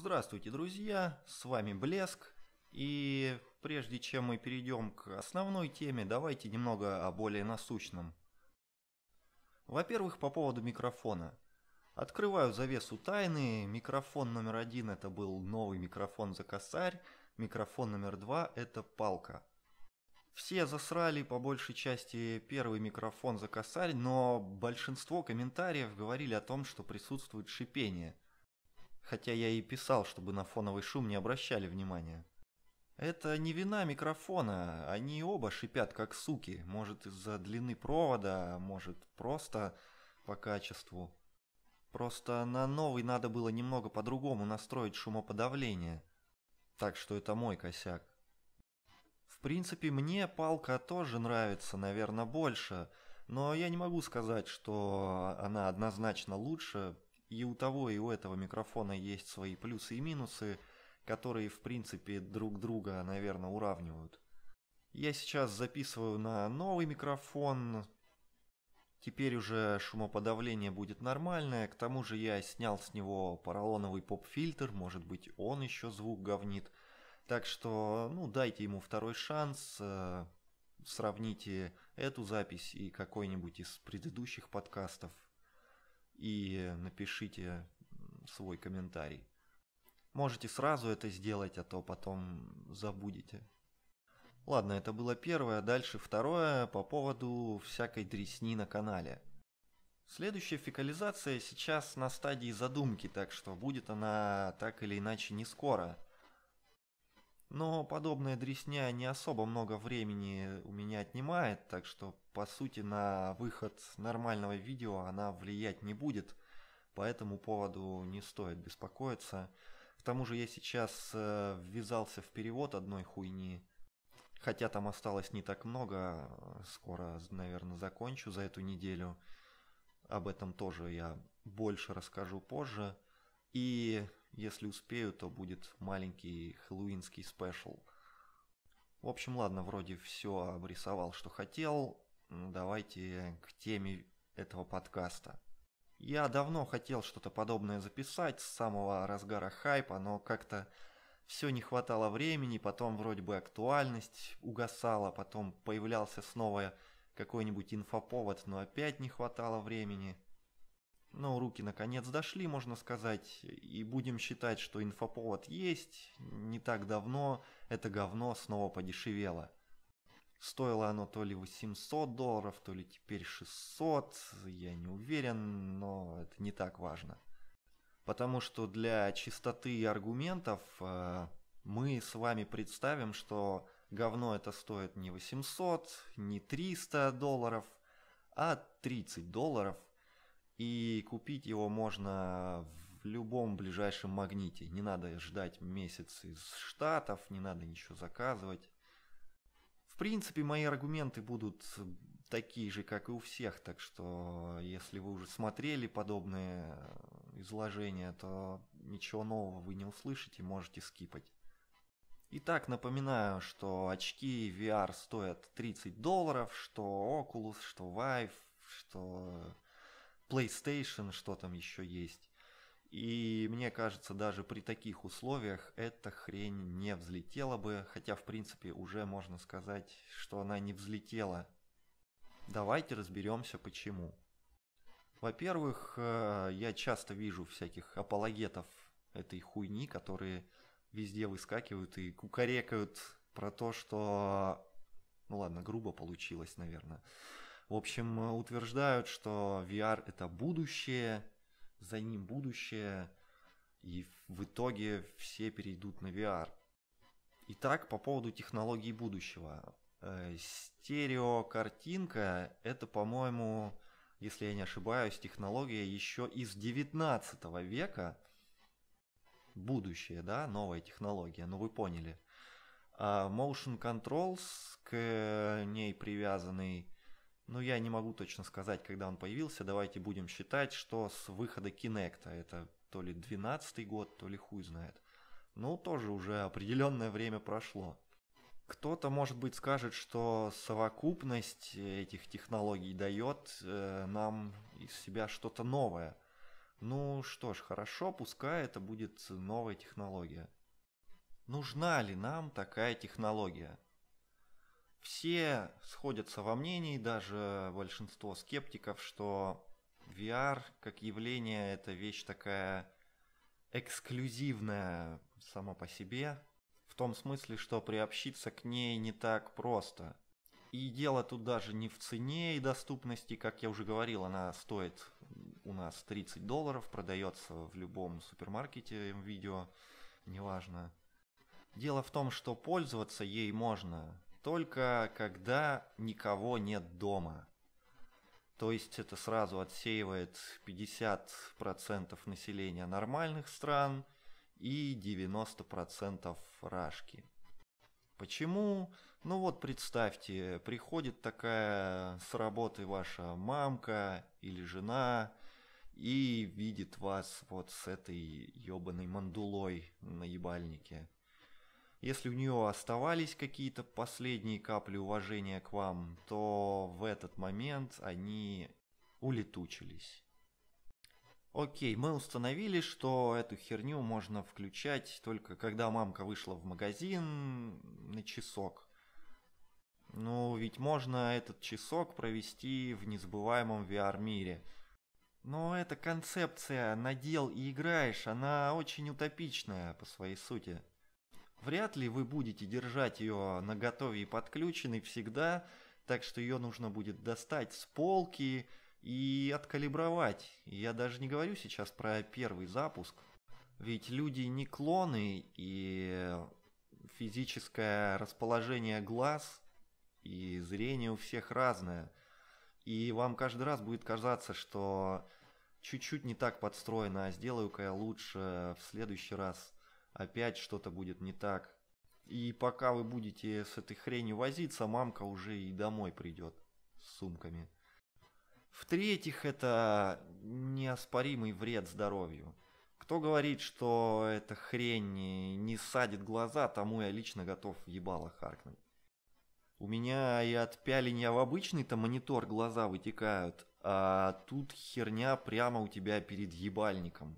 Здравствуйте, друзья, с вами Блеск. И прежде чем мы перейдем к основной теме, давайте немного о более насущном. Во-первых, по поводу микрофона. Открываю завесу тайны. Микрофон номер один это был новый микрофон за косарь. Микрофон номер два это палка. Все засрали по большей части первый микрофон за косарь, но большинство комментариев говорили о том, что присутствует шипение – хотя я и писал, чтобы на фоновый шум не обращали внимания. Это не вина микрофона, они оба шипят как суки, может из-за длины провода, а может просто по качеству. Просто на новый надо было немного по-другому настроить шумоподавление. Так что это мой косяк. В принципе, мне палка тоже нравится, наверное, больше, но я не могу сказать, что она однозначно лучше, и у того, и у этого микрофона есть свои плюсы и минусы, которые, в принципе, друг друга, наверное, уравнивают. Я сейчас записываю на новый микрофон. Теперь уже шумоподавление будет нормальное, к тому же я снял с него поролоновый поп-фильтр, может быть он еще звук говнит. Так что, ну, дайте ему второй шанс, э, сравните эту запись и какой-нибудь из предыдущих подкастов и напишите свой комментарий. Можете сразу это сделать, а то потом забудете. Ладно, это было первое, дальше второе по поводу всякой дресни на канале. Следующая фекализация сейчас на стадии задумки, так что будет она так или иначе не скоро – но подобная дресня не особо много времени у меня отнимает, так что по сути на выход нормального видео она влиять не будет, по этому поводу не стоит беспокоиться. К тому же я сейчас э, ввязался в перевод одной хуйни, хотя там осталось не так много, э, скоро, наверное, закончу за эту неделю. Об этом тоже я больше расскажу позже. И если успею, то будет маленький хэллоуинский спешл. В общем, ладно, вроде все обрисовал, что хотел. Давайте к теме этого подкаста. Я давно хотел что-то подобное записать с самого разгара хайпа, но как-то все не хватало времени, потом вроде бы актуальность угасала, потом появлялся снова какой-нибудь инфоповод, но опять не хватало времени ну, руки наконец дошли, можно сказать, и будем считать, что инфоповод есть, не так давно это говно снова подешевело. Стоило оно то ли 800 долларов, то ли теперь 600, я не уверен, но это не так важно. Потому что для чистоты аргументов э, мы с вами представим, что говно это стоит не 800, не 300 долларов, а 30 долларов – и купить его можно в любом ближайшем магните. Не надо ждать месяц из Штатов, не надо ничего заказывать. В принципе, мои аргументы будут такие же, как и у всех, так что если вы уже смотрели подобные изложения, то ничего нового вы не услышите, можете скипать. Итак, напоминаю, что очки VR стоят 30 долларов, что Oculus, что Vive, что PlayStation, что там еще есть. И мне кажется, даже при таких условиях эта хрень не взлетела бы, хотя в принципе уже можно сказать, что она не взлетела. Давайте разберемся почему. Во-первых, э, я часто вижу всяких апологетов этой хуйни, которые везде выскакивают и кукарекают про то, что... Ну ладно, грубо получилось, наверное. В общем, э, утверждают, что VR это будущее, за ним будущее, и в итоге все перейдут на VR. Итак, по поводу технологий будущего. Э, стереокартинка – это, по-моему, если я не ошибаюсь, технология еще из 19 века. Будущее, да, новая технология, ну вы поняли. А, motion Controls, к ней привязанный ну, я не могу точно сказать, когда он появился. Давайте будем считать, что с выхода Kinect, а это то ли 12 год, то ли хуй знает. Ну, тоже уже определенное время прошло. Кто-то, может быть, скажет, что совокупность этих технологий дает э, нам из себя что-то новое. Ну что ж, хорошо, пускай это будет новая технология. Нужна ли нам такая технология? Все сходятся во мнении, даже большинство скептиков, что VR как явление это вещь такая эксклюзивная сама по себе, в том смысле, что приобщиться к ней не так просто. И дело тут даже не в цене и доступности, как я уже говорил, она стоит у нас 30 долларов, продается в любом супермаркете видео, неважно. Дело в том, что пользоваться ей можно только когда никого нет дома. То есть это сразу отсеивает 50% населения нормальных стран и 90% рашки. Почему? Ну вот представьте, приходит такая с работы ваша мамка или жена и видит вас вот с этой ёбаной мандулой на ебальнике. Если у нее оставались какие-то последние капли уважения к вам, то в этот момент они улетучились. Окей, мы установили, что эту херню можно включать только когда мамка вышла в магазин на часок. Ну, ведь можно этот часок провести в незабываемом VR-мире. Но эта концепция «надел и играешь», она очень утопичная по своей сути. Вряд ли вы будете держать ее на готове и подключенной всегда, так что ее нужно будет достать с полки и откалибровать. Я даже не говорю сейчас про первый запуск, ведь люди не клоны и физическое расположение глаз и зрение у всех разное. И вам каждый раз будет казаться, что чуть-чуть не так подстроено, а сделаю-ка я лучше в следующий раз – опять что-то будет не так. И пока вы будете с этой хренью возиться, мамка уже и домой придет с сумками. В-третьих, это неоспоримый вред здоровью. Кто говорит, что эта хрень не садит глаза, тому я лично готов ебало харкнуть. У меня и от пяления в обычный-то монитор глаза вытекают, а тут херня прямо у тебя перед ебальником.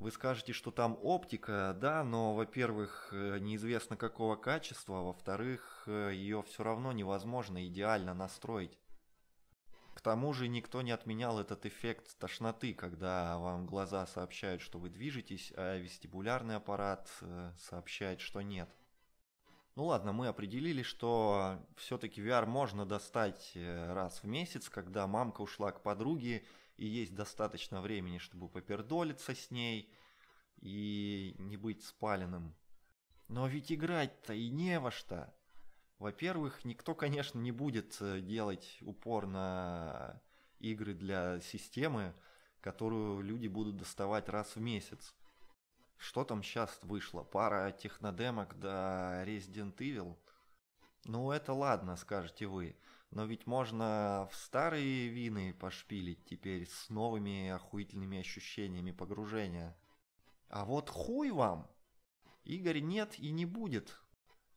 Вы скажете, что там оптика, да, но, во-первых, э, неизвестно какого качества, а во-вторых, э, ее все равно невозможно идеально настроить. К тому же никто не отменял этот эффект тошноты, когда вам глаза сообщают, что вы движетесь, а вестибулярный аппарат э, сообщает, что нет. Ну ладно, мы определили, что все-таки VR можно достать раз в месяц, когда мамка ушла к подруге и есть достаточно времени, чтобы попердолиться с ней и не быть спаленным. Но ведь играть-то и не во что. Во-первых, никто, конечно, не будет э, делать упор на игры для системы, которую люди будут доставать раз в месяц. Что там сейчас вышло? Пара технодемок до Resident Evil? Ну это ладно, скажете вы. Но ведь можно в старые вины пошпилить теперь с новыми охуительными ощущениями погружения. А вот хуй вам! Игорь нет и не будет.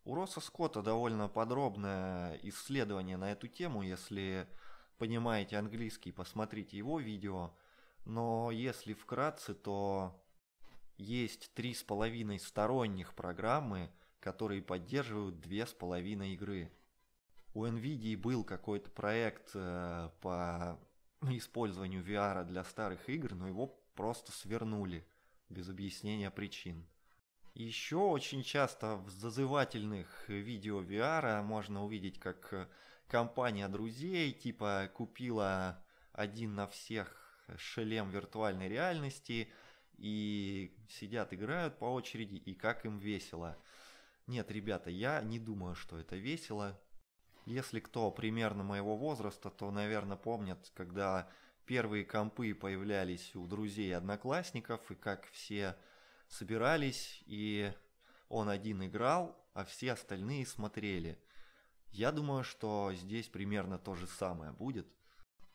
У Росса Скотта довольно подробное исследование на эту тему, если понимаете английский, посмотрите его видео. Но если вкратце, то есть три с половиной сторонних программы, которые поддерживают две с половиной игры. У NVIDIA был какой-то проект э, по использованию VR для старых игр, но его просто свернули без объяснения причин. Еще очень часто в зазывательных видео VR можно увидеть, как компания друзей типа купила один на всех шлем виртуальной реальности и сидят, играют по очереди, и как им весело. Нет, ребята, я не думаю, что это весело. Если кто примерно моего возраста, то, наверное, помнят, когда первые компы появлялись у друзей и одноклассников, и как все собирались, и он один играл, а все остальные смотрели. Я думаю, что здесь примерно то же самое будет.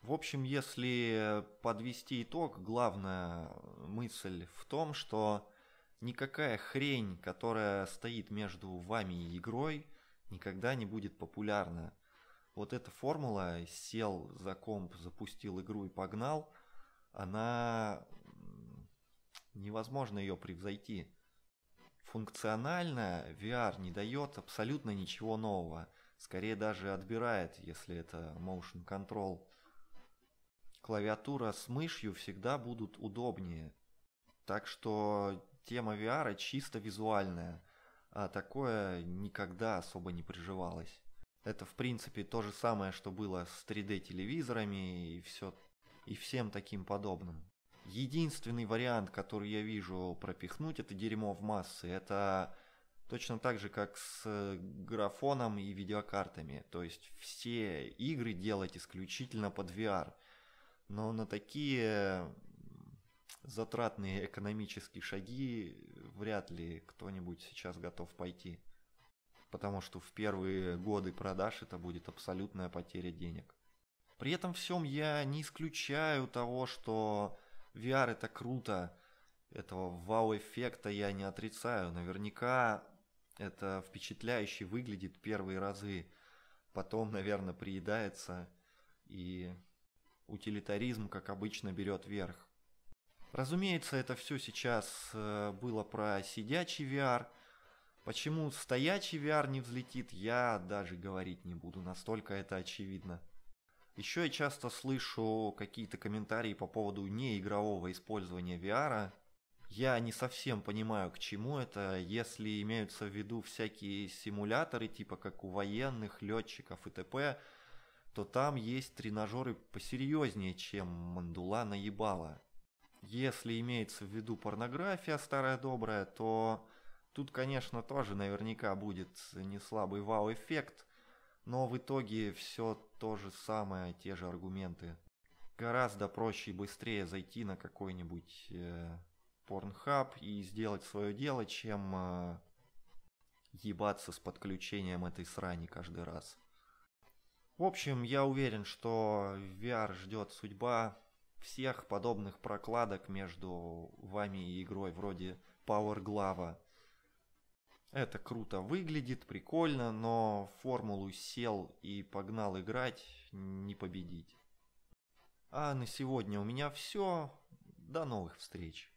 В общем, если подвести итог, главная мысль в том, что никакая хрень, которая стоит между вами и игрой – никогда не будет популярна. Вот эта формула «сел за комп, запустил игру и погнал», она невозможно ее превзойти. Функционально VR не дает абсолютно ничего нового. Скорее даже отбирает, если это motion control. Клавиатура с мышью всегда будут удобнее. Так что тема VR чисто визуальная а такое никогда особо не приживалось. Это, в принципе, то же самое, что было с 3D-телевизорами и, все, и всем таким подобным. Единственный вариант, который я вижу пропихнуть это дерьмо в массы, это точно так же, как с э, графоном и видеокартами. То есть все игры делать исключительно под VR. Но на такие затратные экономические шаги вряд ли кто-нибудь сейчас готов пойти. Потому что в первые годы продаж это будет абсолютная потеря денег. При этом всем я не исключаю того, что VR это круто, этого вау-эффекта я не отрицаю. Наверняка это впечатляюще выглядит первые разы, потом, наверное, приедается, и утилитаризм, как обычно, берет верх. Разумеется, это все сейчас э, было про сидячий VR. Почему стоячий VR не взлетит, я даже говорить не буду, настолько это очевидно. Еще я часто слышу какие-то комментарии по поводу неигрового использования VR. Я не совсем понимаю, к чему это, если имеются в виду всякие симуляторы, типа как у военных, летчиков и т.п., то там есть тренажеры посерьезнее, чем мандула наебала. Если имеется в виду порнография старая добрая, то тут, конечно, тоже наверняка будет не слабый вау-эффект, но в итоге все то же самое, те же аргументы. Гораздо проще и быстрее зайти на какой-нибудь э, порнхаб и сделать свое дело, чем э, ебаться с подключением этой срани каждый раз. В общем, я уверен, что VR ждет судьба всех подобных прокладок между вами и игрой, вроде Power Glove. Это круто выглядит, прикольно, но формулу сел и погнал играть, не победить. А на сегодня у меня все. До новых встреч.